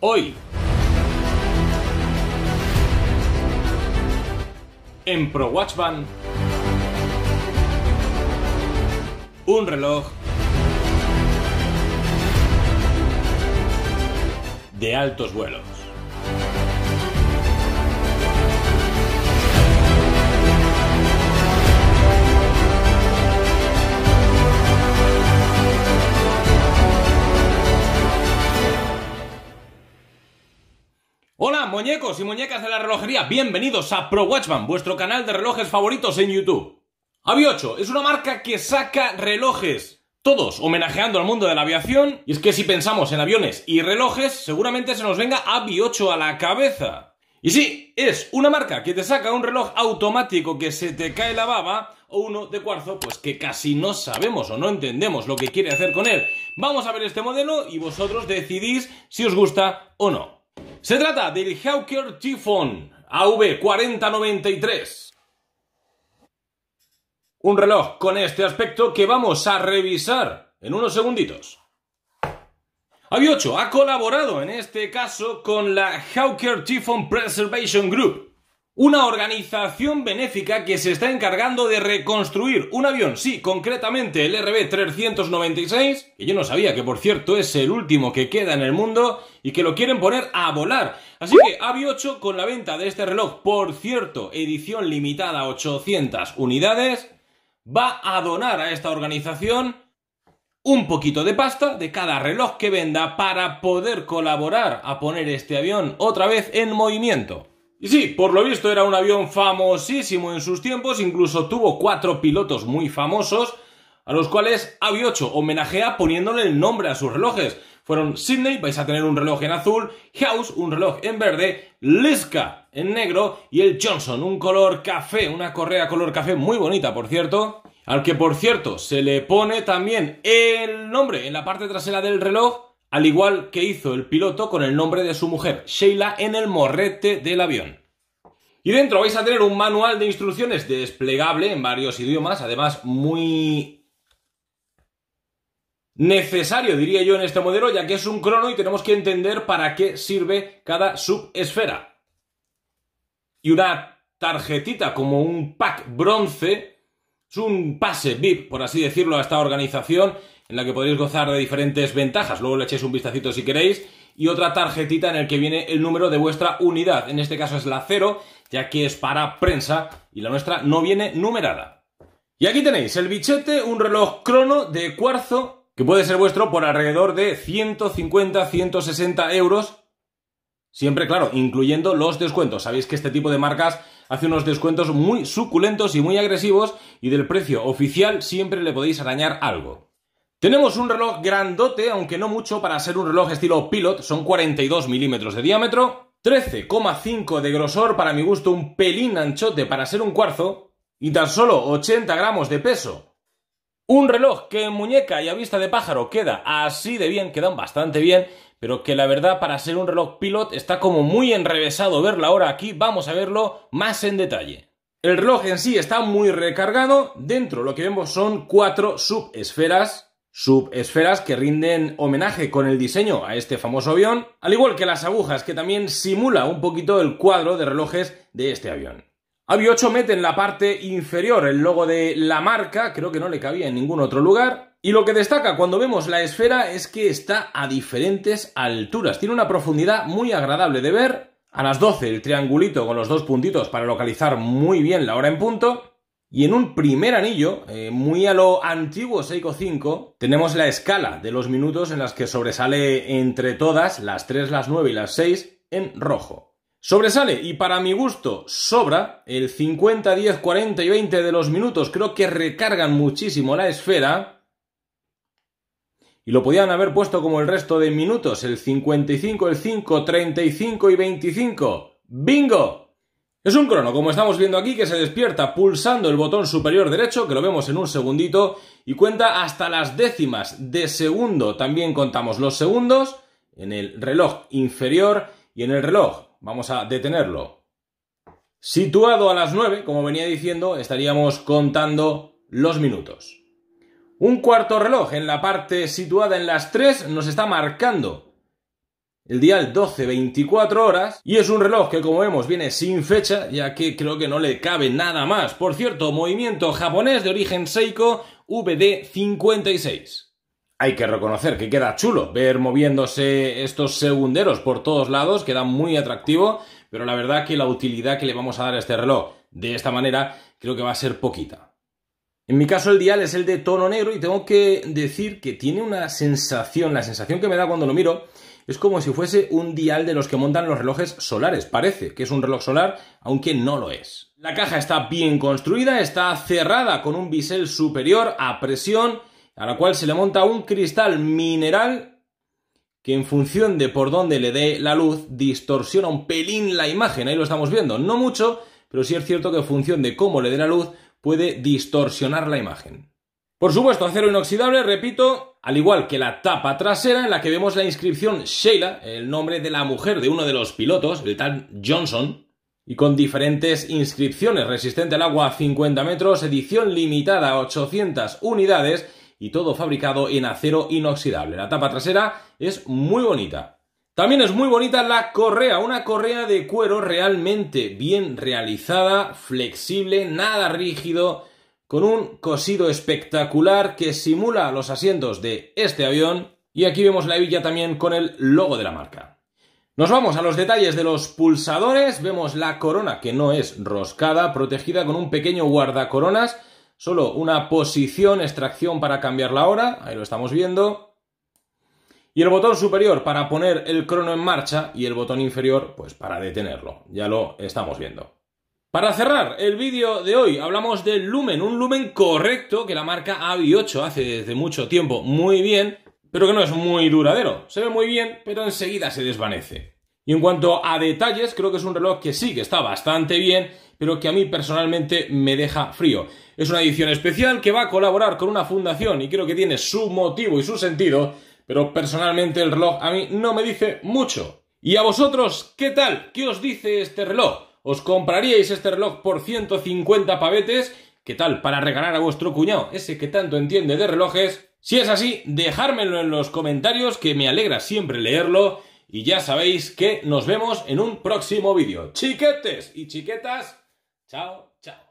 Hoy. En Pro Watch Un reloj. De altos vuelos. muñecos y muñecas de la relojería? Bienvenidos a Pro Watchman, vuestro canal de relojes favoritos en YouTube. avi 8 es una marca que saca relojes, todos homenajeando al mundo de la aviación, y es que si pensamos en aviones y relojes, seguramente se nos venga avi 8 a la cabeza. Y sí, es una marca que te saca un reloj automático que se te cae la baba o uno de cuarzo, pues que casi no sabemos o no entendemos lo que quiere hacer con él. Vamos a ver este modelo y vosotros decidís si os gusta o no. Se trata del Hawker Tifon AV4093. Un reloj con este aspecto que vamos a revisar en unos segunditos. AVI8 ha colaborado en este caso con la Hawker Tifon Preservation Group, una organización benéfica que se está encargando de reconstruir un avión, sí, concretamente el RB-396, que yo no sabía que por cierto es el último que queda en el mundo y que lo quieren poner a volar. Así que AVI 8 con la venta de este reloj, por cierto, edición limitada a 800 unidades, va a donar a esta organización un poquito de pasta de cada reloj que venda para poder colaborar a poner este avión otra vez en movimiento. Y sí, por lo visto era un avión famosísimo en sus tiempos, incluso tuvo cuatro pilotos muy famosos, a los cuales Avi 8 homenajea poniéndole el nombre a sus relojes. Fueron Sydney, vais a tener un reloj en azul, House, un reloj en verde, Liska en negro y el Johnson, un color café, una correa color café muy bonita, por cierto, al que por cierto se le pone también el nombre en la parte trasera del reloj al igual que hizo el piloto con el nombre de su mujer, Sheila, en el morrete del avión. Y dentro vais a tener un manual de instrucciones desplegable en varios idiomas, además muy necesario, diría yo, en este modelo, ya que es un crono y tenemos que entender para qué sirve cada subesfera. Y una tarjetita como un pack bronce es un pase VIP, por así decirlo, a esta organización en la que podéis gozar de diferentes ventajas. Luego le echéis un vistacito si queréis. Y otra tarjetita en la que viene el número de vuestra unidad. En este caso es la 0, ya que es para prensa y la nuestra no viene numerada. Y aquí tenéis el bichete, un reloj crono de cuarzo que puede ser vuestro por alrededor de 150-160 euros. Siempre, claro, incluyendo los descuentos. Sabéis que este tipo de marcas hace unos descuentos muy suculentos y muy agresivos y del precio oficial siempre le podéis arañar algo. Tenemos un reloj grandote, aunque no mucho para ser un reloj estilo pilot, son 42 milímetros de diámetro, 13,5 de grosor, para mi gusto un pelín anchote para ser un cuarzo, y tan solo 80 gramos de peso. Un reloj que en muñeca y a vista de pájaro queda así de bien, quedan bastante bien, pero que la verdad para ser un reloj pilot está como muy enrevesado verlo ahora aquí, vamos a verlo más en detalle. El reloj en sí está muy recargado, dentro lo que vemos son cuatro subesferas, subesferas que rinden homenaje con el diseño a este famoso avión, al igual que las agujas, que también simula un poquito el cuadro de relojes de este avión. Avio 8 mete en la parte inferior el logo de la marca, creo que no le cabía en ningún otro lugar, y lo que destaca cuando vemos la esfera es que está a diferentes alturas, tiene una profundidad muy agradable de ver, a las 12 el triangulito con los dos puntitos para localizar muy bien la hora en punto, y en un primer anillo, eh, muy a lo antiguo Seiko 5, tenemos la escala de los minutos en las que sobresale entre todas, las 3, las 9 y las 6, en rojo. Sobresale, y para mi gusto, sobra el 50, 10, 40 y 20 de los minutos. Creo que recargan muchísimo la esfera. Y lo podían haber puesto como el resto de minutos, el 55, el 5, 35 y 25. ¡Bingo! Es un crono, como estamos viendo aquí, que se despierta pulsando el botón superior derecho, que lo vemos en un segundito, y cuenta hasta las décimas de segundo. También contamos los segundos en el reloj inferior y en el reloj. Vamos a detenerlo. Situado a las 9, como venía diciendo, estaríamos contando los minutos. Un cuarto reloj en la parte situada en las 3 nos está marcando el dial 12, 24 horas, y es un reloj que como vemos viene sin fecha, ya que creo que no le cabe nada más. Por cierto, movimiento japonés de origen Seiko VD56. Hay que reconocer que queda chulo ver moviéndose estos segunderos por todos lados, queda muy atractivo, pero la verdad que la utilidad que le vamos a dar a este reloj de esta manera creo que va a ser poquita. En mi caso el dial es el de tono negro y tengo que decir que tiene una sensación, la sensación que me da cuando lo miro es como si fuese un dial de los que montan los relojes solares, parece que es un reloj solar, aunque no lo es. La caja está bien construida, está cerrada con un bisel superior a presión a la cual se le monta un cristal mineral que en función de por dónde le dé la luz distorsiona un pelín la imagen, ahí lo estamos viendo, no mucho, pero sí es cierto que en función de cómo le dé la luz puede distorsionar la imagen. Por supuesto, acero inoxidable, repito, al igual que la tapa trasera en la que vemos la inscripción Sheila, el nombre de la mujer de uno de los pilotos, el tal Johnson, y con diferentes inscripciones, resistente al agua a 50 metros, edición limitada a 800 unidades y todo fabricado en acero inoxidable. La tapa trasera es muy bonita. También es muy bonita la correa, una correa de cuero realmente bien realizada, flexible, nada rígido, con un cosido espectacular que simula los asientos de este avión. Y aquí vemos la hebilla también con el logo de la marca. Nos vamos a los detalles de los pulsadores. Vemos la corona que no es roscada, protegida con un pequeño guardacoronas. Solo una posición, extracción para cambiar la hora. Ahí lo estamos viendo. Y el botón superior para poner el crono en marcha y el botón inferior pues para detenerlo. Ya lo estamos viendo. Para cerrar el vídeo de hoy hablamos del lumen, un lumen correcto que la marca avi 8 hace desde mucho tiempo muy bien, pero que no es muy duradero. Se ve muy bien, pero enseguida se desvanece. Y en cuanto a detalles, creo que es un reloj que sí, que está bastante bien, pero que a mí personalmente me deja frío. Es una edición especial que va a colaborar con una fundación y creo que tiene su motivo y su sentido, pero personalmente el reloj a mí no me dice mucho. ¿Y a vosotros qué tal? ¿Qué os dice este reloj? ¿Os compraríais este reloj por 150 pavetes? ¿Qué tal para regalar a vuestro cuñado, ese que tanto entiende de relojes? Si es así, dejármelo en los comentarios, que me alegra siempre leerlo. Y ya sabéis que nos vemos en un próximo vídeo. Chiquetes y chiquetas, chao, chao.